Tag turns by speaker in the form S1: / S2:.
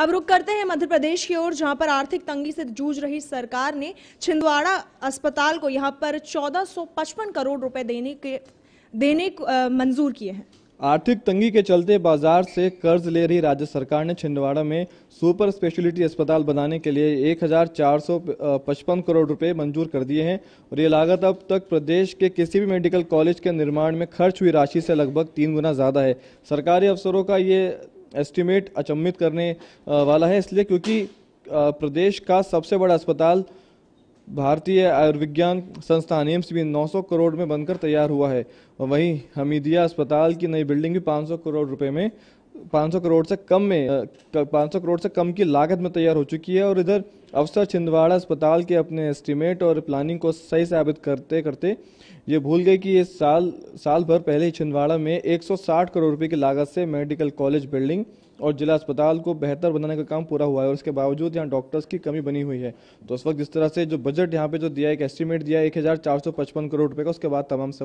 S1: अब रुक करते हैं मध्य प्रदेश की ओर जहां पर आर्थिक तंगी से जूझ रही सरकार ने छिंदवाड़ा अस्पताल को यहां पर 1455 करोड़ रुपए देने के देने मंजूर किए हैं
S2: आर्थिक तंगी के चलते बाजार से कर्ज ले रही राज्य सरकार ने छिंदवाड़ा में सुपर स्पेशलिटी अस्पताल बनाने के लिए 1,455 करोड़ रुपए मंजूर कर दिए हैं और ये लागत अब तक प्रदेश के किसी भी मेडिकल कॉलेज के निर्माण में खर्च हुई राशि से लगभग तीन गुना ज़्यादा है सरकारी अफसरों का ये एस्टिमेट अचंभित करने वाला है इसलिए क्योंकि प्रदेश का सबसे बड़ा अस्पताल भारतीय आयुर्विज्ञान संस्थान एम्स भी 900 करोड़ में बनकर तैयार हुआ है वहीं हमीदिया अस्पताल की नई बिल्डिंग भी 500 करोड़ रुपए में 500 करोड़ से कम में 500 करोड़ से कम की लागत में तैयार हो चुकी है और इधर अफसर छिंदवाड़ा अस्पताल के अपने एस्टीमेट और प्लानिंग को सही साबित करते करते ये भूल गए कि ये साल साल भर पहले ही छिंदवाड़ा में 160 करोड़ रुपए की लागत से मेडिकल कॉलेज बिल्डिंग और जिला अस्पताल को बेहतर बनाने का काम पूरा हुआ है और इसके बावजूद यहाँ डॉक्टर्स की कमी बनी हुई है तो उस वक्त जिस तरह से जो बजट यहाँ पे जो दिया एक एस्टीमेट दिया एक करोड़ रुपये का उसके बाद तमाम